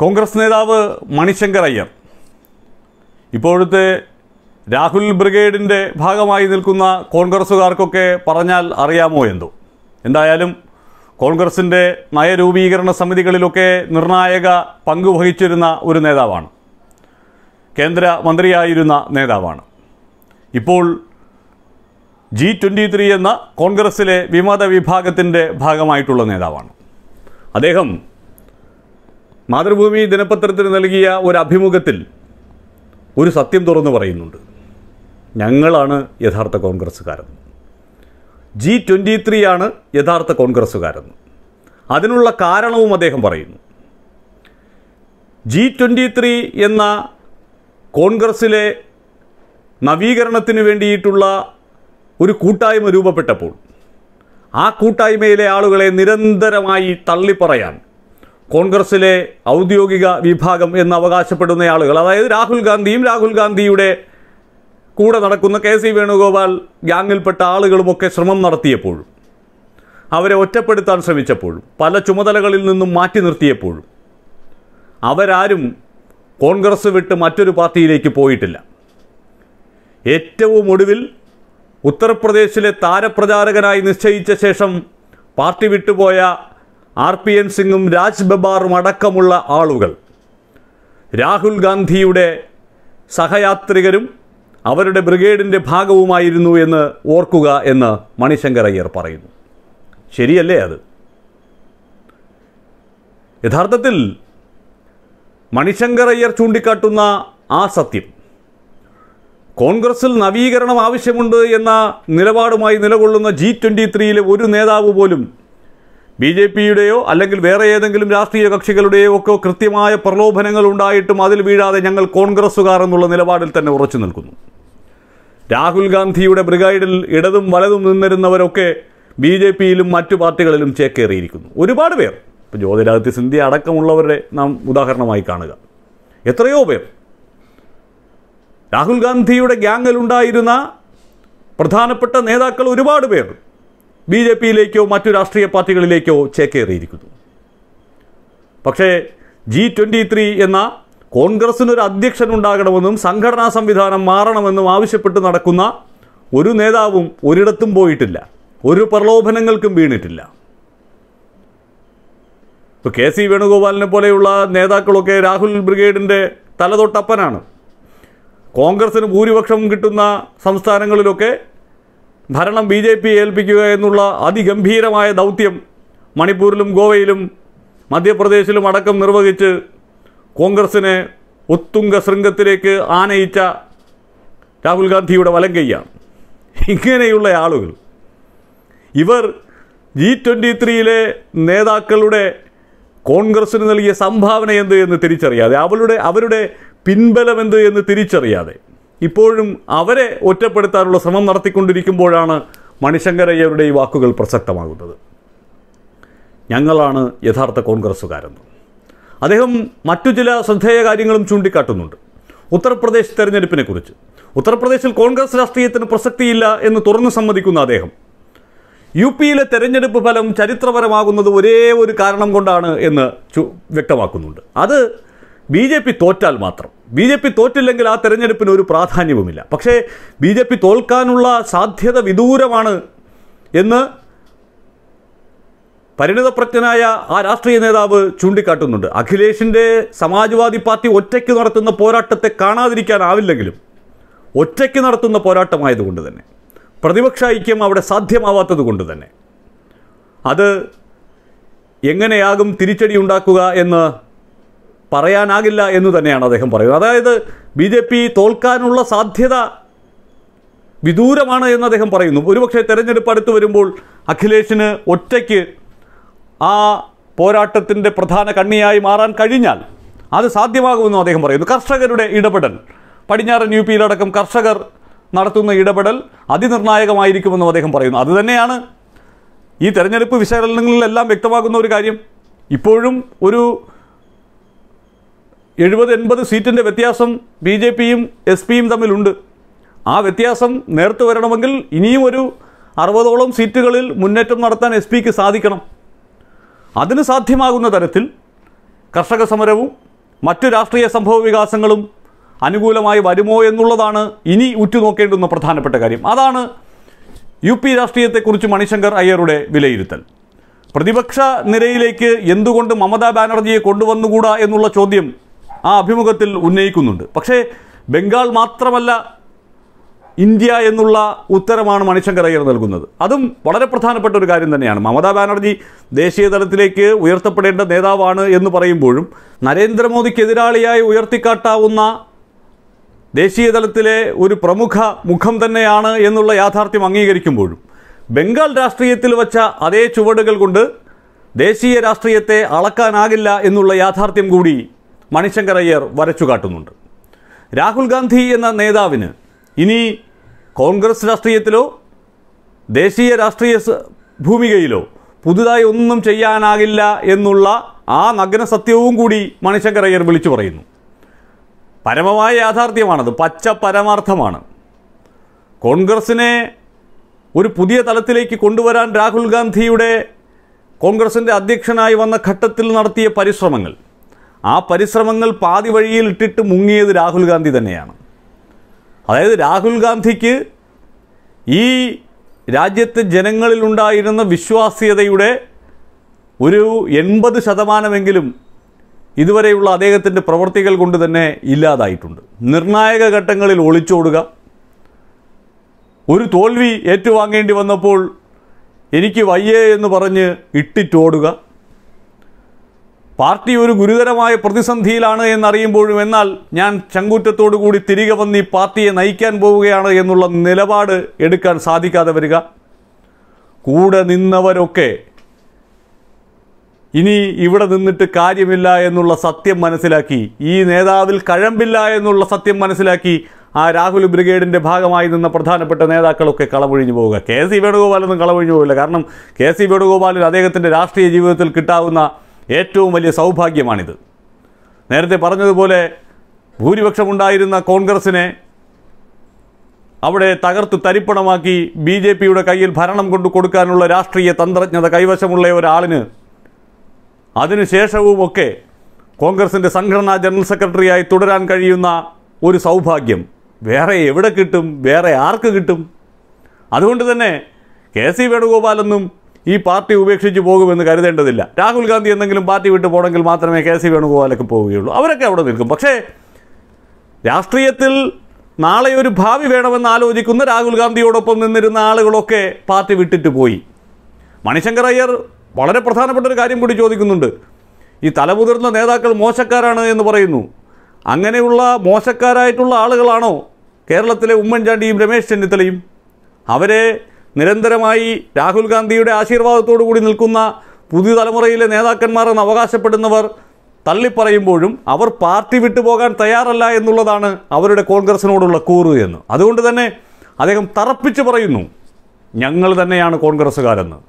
കോൺഗ്രസ് നേതാവ് മണിശങ്കർ അയ്യർ ഇപ്പോഴത്തെ രാഹുൽ ബ്രിഗേഡിൻ്റെ ഭാഗമായി നിൽക്കുന്ന കോൺഗ്രസ്സുകാർക്കൊക്കെ പറഞ്ഞാൽ അറിയാമോ എന്തോ എന്തായാലും കോൺഗ്രസിൻ്റെ നയരൂപീകരണ സമിതികളിലൊക്കെ നിർണായക പങ്കുവഹിച്ചിരുന്ന ഒരു നേതാവാണ് കേന്ദ്ര മന്ത്രിയായിരുന്ന നേതാവാണ് ഇപ്പോൾ ജി ട്വൻ്റി ത്രീ എന്ന കോൺഗ്രസ്സിലെ വിമത വിഭാഗത്തിൻ്റെ ഭാഗമായിട്ടുള്ള നേതാവാണ് അദ്ദേഹം മാതൃഭൂമി ദിനപത്രത്തിന് നൽകിയ ഒരു അഭിമുഖത്തിൽ ഒരു സത്യം തുറന്നു പറയുന്നുണ്ട് ഞങ്ങളാണ് യഥാർത്ഥ കോൺഗ്രസ്സുകാരൻ ജി ട്വൻ്റി ത്രീ ആണ് യഥാർത്ഥ കോൺഗ്രസ്സുകാരൻ അതിനുള്ള കാരണവും അദ്ദേഹം പറയുന്നു ജി ട്വൻ്റി ത്രീ എന്ന കോൺഗ്രസ്സിലെ നവീകരണത്തിന് വേണ്ടിയിട്ടുള്ള ഒരു കൂട്ടായ്മ രൂപപ്പെട്ടപ്പോൾ ആ കൂട്ടായ്മയിലെ ആളുകളെ നിരന്തരമായി തള്ളിപ്പറയാൻ കോൺഗ്രസിലെ ഔദ്യോഗിക വിഭാഗം എന്ന് അവകാശപ്പെടുന്ന ആളുകൾ അതായത് രാഹുൽ ഗാന്ധിയും രാഹുൽ ഗാന്ധിയുടെ കൂടെ നടക്കുന്ന കെ സി വേണുഗോപാൽ ഗ്യാങ്ങിൽപ്പെട്ട ആളുകളുമൊക്കെ ശ്രമം നടത്തിയപ്പോഴും അവരെ ഒറ്റപ്പെടുത്താൻ ശ്രമിച്ചപ്പോഴും പല ചുമതലകളിൽ നിന്നും മാറ്റി നിർത്തിയപ്പോഴും അവരാരും കോൺഗ്രസ് വിട്ട് മറ്റൊരു പാർട്ടിയിലേക്ക് പോയിട്ടില്ല ഏറ്റവും ഒടുവിൽ ഉത്തർപ്രദേശിലെ താരപ്രചാരകനായി നിശ്ചയിച്ച ശേഷം പാർട്ടി വിട്ടുപോയ ആർ പി എൻ സിംഗും രാജ് ബബാറും അടക്കമുള്ള ആളുകൾ രാഹുൽ ഗാന്ധിയുടെ സഹയാത്രികരും അവരുടെ ബ്രിഗേഡിൻ്റെ ഭാഗവുമായിരുന്നു എന്ന് ഓർക്കുക എന്ന് മണിശങ്കർ അയ്യർ പറയുന്നു ശരിയല്ലേ അത് യഥാർത്ഥത്തിൽ മണിശങ്കർ അയ്യർ ചൂണ്ടിക്കാട്ടുന്ന ആ സത്യം കോൺഗ്രസിൽ നവീകരണം ആവശ്യമുണ്ട് എന്ന നിലപാടുമായി നിലകൊള്ളുന്ന ജി ട്വൻ്റി ത്രീയിലെ ഒരു നേതാവ് പോലും ബി ജെ പിയുടെയോ അല്ലെങ്കിൽ വേറെ ഏതെങ്കിലും രാഷ്ട്രീയ കക്ഷികളുടെയോ ഒക്കെ കൃത്യമായ പ്രലോഭനങ്ങൾ ഉണ്ടായിട്ടും അതിൽ വീഴാതെ ഞങ്ങൾ കോൺഗ്രസ്സുകാർ എന്നുള്ള നിലപാടിൽ തന്നെ ഉറച്ചു നിൽക്കുന്നു രാഹുൽ ഗാന്ധിയുടെ ബ്രിഗൈഡിൽ ഇടതും വലതും നിന്നിരുന്നവരൊക്കെ ബി ജെ പിയിലും മറ്റു പാർട്ടികളിലും ചേക്കേറിയിരിക്കുന്നു ഒരുപാട് പേർ ഇപ്പോൾ ജ്യോതിരാദിത്യ സിന്ധ്യ അടക്കമുള്ളവരെ നാം ഉദാഹരണമായി കാണുക എത്രയോ പേർ രാഹുൽ ഗാന്ധിയുടെ ഗ്യാങ്ങിലുണ്ടായിരുന്ന പ്രധാനപ്പെട്ട നേതാക്കൾ ഒരുപാട് പേർ ബി ജെ പിയിലേക്കോ മറ്റു രാഷ്ട്രീയ പാർട്ടികളിലേക്കോ ചേക്കേറിയിരിക്കുന്നു പക്ഷേ ജി ട്വൻ്റി ത്രീ എന്ന കോൺഗ്രസിനൊരു അധ്യക്ഷൻ ഉണ്ടാകണമെന്നും സംഘടനാ സംവിധാനം മാറണമെന്നും ആവശ്യപ്പെട്ട് നടക്കുന്ന ഒരു നേതാവും ഒരിടത്തും പോയിട്ടില്ല ഒരു പ്രലോഭനങ്ങൾക്കും വീണിട്ടില്ല ഇപ്പോൾ കെ സി വേണുഗോപാലിനെ പോലെയുള്ള നേതാക്കളൊക്കെ രാഹുൽ ബ്രിഗേഡിൻ്റെ തലതൊട്ടപ്പനാണ് കോൺഗ്രസിന് ഭൂരിപക്ഷം കിട്ടുന്ന സംസ്ഥാനങ്ങളിലൊക്കെ ഭരണം ബി ജെ പി ഏൽപ്പിക്കുക എന്നുള്ള അതിഗംഭീരമായ ദൗത്യം മണിപ്പൂരിലും ഗോവയിലും മധ്യപ്രദേശിലും അടക്കം നിർവഹിച്ച് കോൺഗ്രസിനെ ഒത്തുങ്ക ശൃംഗത്തിലേക്ക് ആനയിച്ച രാഹുൽ ഗാന്ധിയുടെ വലങ്കയ്യാണ് ഇങ്ങനെയുള്ള ആളുകൾ ഇവർ ജി ട്വൻ്റി ത്രീയിലെ നേതാക്കളുടെ കോൺഗ്രസ്സിന് നൽകിയ സംഭാവന എന്ത് എന്ന് തിരിച്ചറിയാതെ അവളുടെ അവരുടെ പിൻബലം എന്ത് എന്ന് തിരിച്ചറിയാതെ ഇപ്പോഴും അവരെ ഒറ്റപ്പെടുത്താനുള്ള ശ്രമം നടത്തിക്കൊണ്ടിരിക്കുമ്പോഴാണ് മണിശങ്കരയ്യരുടെ ഈ വാക്കുകൾ പ്രസക്തമാകുന്നത് ഞങ്ങളാണ് യഥാർത്ഥ കോൺഗ്രസ്സുകാരെന്ന് അദ്ദേഹം മറ്റു ചില ശ്രദ്ധേയ കാര്യങ്ങളും ചൂണ്ടിക്കാട്ടുന്നുണ്ട് ഉത്തർപ്രദേശ് തെരഞ്ഞെടുപ്പിനെക്കുറിച്ച് ഉത്തർപ്രദേശിൽ കോൺഗ്രസ് രാഷ്ട്രീയത്തിന് പ്രസക്തിയില്ല എന്ന് തുറന്നു സമ്മതിക്കുന്ന അദ്ദേഹം യു പിയിലെ തെരഞ്ഞെടുപ്പ് ഫലം ചരിത്രപരമാകുന്നത് ഒരേ ഒരു കാരണം കൊണ്ടാണ് എന്ന് വ്യക്തമാക്കുന്നുണ്ട് അത് ബി ജെ പി തോറ്റാൽ മാത്രം ബി ജെ പി തോറ്റില്ലെങ്കിൽ ആ തെരഞ്ഞെടുപ്പിന് ഒരു പ്രാധാന്യവുമില്ല പക്ഷേ ബി ജെ പി തോൽക്കാനുള്ള സാധ്യത വിദൂരമാണ് എന്ന് പരിണിതപ്രജ്ഞനായ ആ രാഷ്ട്രീയ നേതാവ് ചൂണ്ടിക്കാട്ടുന്നുണ്ട് അഖിലേഷിൻ്റെ സമാജ്വാദി പാർട്ടി ഒറ്റയ്ക്ക് നടത്തുന്ന പോരാട്ടത്തെ കാണാതിരിക്കാനാവില്ലെങ്കിലും ഒറ്റയ്ക്ക് നടത്തുന്ന പോരാട്ടമായതുകൊണ്ട് തന്നെ പ്രതിപക്ഷ ഐക്യം അവിടെ സാധ്യമാവാത്തത് കൊണ്ട് തന്നെ അത് എങ്ങനെയാകും തിരിച്ചടി ഉണ്ടാക്കുക എന്ന് പറയാനാകില്ല എന്ന് തന്നെയാണ് അദ്ദേഹം പറയുന്നത് അതായത് ബി ജെ പി തോൽക്കാനുള്ള സാധ്യത വിദൂരമാണ് എന്ന് അദ്ദേഹം പറയുന്നു ഒരുപക്ഷെ തെരഞ്ഞെടുപ്പ് അടുത്ത് വരുമ്പോൾ അഖിലേഷിന് ഒറ്റയ്ക്ക് ആ പോരാട്ടത്തിൻ്റെ പ്രധാന കണ്ണിയായി മാറാൻ കഴിഞ്ഞാൽ അത് സാധ്യമാകുമെന്നും അദ്ദേഹം പറയുന്നു കർഷകരുടെ ഇടപെടൽ പടിഞ്ഞാറൻ യു പിയിലടക്കം കർഷകർ നടത്തുന്ന ഇടപെടൽ അതിനിർണായകമായിരിക്കുമെന്നും അദ്ദേഹം പറയുന്നു അതുതന്നെയാണ് ഈ തെരഞ്ഞെടുപ്പ് വിശകലനങ്ങളിലെല്ലാം വ്യക്തമാകുന്ന ഒരു കാര്യം ഇപ്പോഴും ഒരു എഴുപത് എൺപത് സീറ്റിൻ്റെ വ്യത്യാസം ബി ജെ പിയും എസ് പിയും തമ്മിലുണ്ട് ആ വ്യത്യാസം നേർത്തു വരണമെങ്കിൽ ഇനിയും ഒരു അറുപതോളം സീറ്റുകളിൽ മുന്നേറ്റം നടത്താൻ എസ് പിക്ക് സാധിക്കണം അതിന് സാധ്യമാകുന്ന തരത്തിൽ കർഷക സമരവും മറ്റു രാഷ്ട്രീയ സംഭവ വികാസങ്ങളും അനുകൂലമായി വരുമോ എന്നുള്ളതാണ് ഇനി ഉറ്റുനോക്കേണ്ടുന്ന പ്രധാനപ്പെട്ട കാര്യം അതാണ് യു പി രാഷ്ട്രീയത്തെക്കുറിച്ച് മണിശങ്കർ അയ്യരുടെ വിലയിരുത്തൽ പ്രതിപക്ഷ നിരയിലേക്ക് എന്തുകൊണ്ട് മമതാ ബാനർജിയെ കൊണ്ടുവന്നുകൂടാ എന്നുള്ള ചോദ്യം ആ അഭിമുഖത്തിൽ ഉന്നയിക്കുന്നുണ്ട് പക്ഷേ ബംഗാൾ മാത്രമല്ല ഇന്ത്യ എന്നുള്ള ഉത്തരമാണ് മണിശങ്കർ അയ്യർ നൽകുന്നത് അതും വളരെ പ്രധാനപ്പെട്ട ഒരു കാര്യം തന്നെയാണ് മമതാ ബാനർജി ദേശീയ തലത്തിലേക്ക് ഉയർത്തപ്പെടേണ്ട നേതാവാണ് എന്ന് പറയുമ്പോഴും നരേന്ദ്രമോദിക്കെതിരാളിയായി ഉയർത്തിക്കാട്ടാവുന്ന ദേശീയ തലത്തിലെ ഒരു പ്രമുഖ മുഖം തന്നെയാണ് എന്നുള്ള യാഥാർത്ഥ്യം അംഗീകരിക്കുമ്പോഴും ബംഗാൾ രാഷ്ട്രീയത്തിൽ വച്ച അതേ ചുവടുകൾ കൊണ്ട് ദേശീയ രാഷ്ട്രീയത്തെ അളക്കാനാകില്ല എന്നുള്ള യാഥാർത്ഥ്യം കൂടി മണിശങ്കർ അയ്യർ വരച്ചു കാട്ടുന്നുണ്ട് രാഹുൽ ഗാന്ധി എന്ന നേതാവിന് ഇനി കോൺഗ്രസ് രാഷ്ട്രീയത്തിലോ ദേശീയ രാഷ്ട്രീയ ഭൂമികയിലോ പുതുതായി ഒന്നും ചെയ്യാനാകില്ല എന്നുള്ള ആ നഗ്ന സത്യവും കൂടി മണിശങ്കർ അയ്യർ വിളിച്ചു പറയുന്നു പരമമായ യാഥാർത്ഥ്യമാണത് പച്ച പരമാർത്ഥമാണ് കോൺഗ്രസിനെ ഒരു പുതിയ തലത്തിലേക്ക് കൊണ്ടുവരാൻ രാഹുൽ ഗാന്ധിയുടെ കോൺഗ്രസിൻ്റെ അധ്യക്ഷനായി വന്ന ഘട്ടത്തിൽ നടത്തിയ പരിശ്രമങ്ങൾ ആ പരിശ്രമങ്ങൾ പാതി വഴിയിൽ ഇട്ടിട്ട് മുങ്ങിയത് രാഹുൽ ഗാന്ധി തന്നെയാണ് അതായത് രാഹുൽ ഗാന്ധിക്ക് ഈ രാജ്യത്തെ ജനങ്ങളിലുണ്ടായിരുന്ന വിശ്വാസ്യതയുടെ ഒരു എൺപത് ശതമാനമെങ്കിലും ഇതുവരെയുള്ള അദ്ദേഹത്തിൻ്റെ പ്രവൃത്തികൾ കൊണ്ട് തന്നെ ഇല്ലാതായിട്ടുണ്ട് നിർണായക ഘട്ടങ്ങളിൽ ഒളിച്ചോടുക ഒരു തോൽവി ഏറ്റുവാങ്ങേണ്ടി വന്നപ്പോൾ എനിക്ക് വയ്യേ എന്ന് പറഞ്ഞ് ഇട്ടിട്ടോടുക പാർട്ടി ഒരു ഗുരുതരമായ പ്രതിസന്ധിയിലാണ് എന്നറിയുമ്പോഴും എന്നാൽ ഞാൻ ചങ്കൂറ്റത്തോടു കൂടി തിരികെ വന്ന് ഈ പാർട്ടിയെ നയിക്കാൻ പോവുകയാണ് എന്നുള്ള നിലപാട് എടുക്കാൻ സാധിക്കാതെ വരിക കൂടെ നിന്നവരൊക്കെ ഇനി ഇവിടെ നിന്നിട്ട് കാര്യമില്ല എന്നുള്ള സത്യം മനസ്സിലാക്കി ഈ നേതാവിൽ കഴമ്പില്ല എന്നുള്ള സത്യം മനസ്സിലാക്കി ആ രാഹുൽ ബ്രിഗേഡിൻ്റെ ഭാഗമായി നിന്ന പ്രധാനപ്പെട്ട നേതാക്കളൊക്കെ കളമൊഴിഞ്ഞു പോവുക കെ സി വേണുഗോപാലൊന്നും കളമൊഴിഞ്ഞു പോവില്ല കാരണം കെ സി വേണുഗോപാലിൽ അദ്ദേഹത്തിൻ്റെ രാഷ്ട്രീയ ജീവിതത്തിൽ കിട്ടാവുന്ന ഏറ്റവും വലിയ സൗഭാഗ്യമാണിത് നേരത്തെ പറഞ്ഞതുപോലെ ഭൂരിപക്ഷമുണ്ടായിരുന്ന കോൺഗ്രസിനെ അവിടെ തകർത്ത് തരിപ്പണമാക്കി ബി ജെ പിയുടെ കയ്യിൽ ഭരണം കൊണ്ടു കൊടുക്കാനുള്ള രാഷ്ട്രീയ തന്ത്രജ്ഞത കൈവശമുള്ള ഒരാളിന് അതിനുശേഷവുമൊക്കെ കോൺഗ്രസിൻ്റെ സംഘടനാ ജനറൽ സെക്രട്ടറിയായി തുടരാൻ കഴിയുന്ന ഒരു സൗഭാഗ്യം വേറെ എവിടെ കിട്ടും വേറെ ആർക്ക് കിട്ടും അതുകൊണ്ട് തന്നെ കെ സി വേണുഗോപാലെന്നും ഈ പാർട്ടി ഉപേക്ഷിച്ച് പോകുമെന്ന് കരുതേണ്ടതില്ല രാഹുൽ ഗാന്ധി എന്തെങ്കിലും പാർട്ടി വിട്ടു പോകണമെങ്കിൽ മാത്രമേ കെ സി വേണുഗോപാലൊക്കെ പോവുകയുള്ളൂ അവരൊക്കെ അവിടെ നിൽക്കും പക്ഷേ രാഷ്ട്രീയത്തിൽ നാളെ ഒരു ഭാവി വേണമെന്ന് ആലോചിക്കുന്ന രാഹുൽ ഗാന്ധിയോടൊപ്പം നിന്നിരുന്ന ആളുകളൊക്കെ പാർട്ടി വിട്ടിട്ട് പോയി മണിശങ്കർ അയ്യർ വളരെ പ്രധാനപ്പെട്ട ഒരു കാര്യം കൂടി ചോദിക്കുന്നുണ്ട് ഈ തലമുതിർന്ന നേതാക്കൾ മോശക്കാരാണ് എന്ന് പറയുന്നു അങ്ങനെയുള്ള മോശക്കാരായിട്ടുള്ള ആളുകളാണോ കേരളത്തിലെ ഉമ്മൻചാണ്ടിയും രമേശ് ചെന്നിത്തലയും അവരെ നിരന്തരമായി രാഹുൽ ഗാന്ധിയുടെ ആശീർവാദത്തോടു കൂടി നിൽക്കുന്ന പുതിയ തലമുറയിലെ നേതാക്കന്മാർ എന്ന് അവകാശപ്പെടുന്നവർ തള്ളിപ്പറയുമ്പോഴും അവർ പാർട്ടി വിട്ടുപോകാൻ തയ്യാറല്ല എന്നുള്ളതാണ് അവരുടെ കോൺഗ്രസിനോടുള്ള കൂറ് എന്ന് അതുകൊണ്ട് തന്നെ അദ്ദേഹം തറപ്പിച്ച് പറയുന്നു ഞങ്ങൾ തന്നെയാണ് കോൺഗ്രസ്സുകാരെന്ന്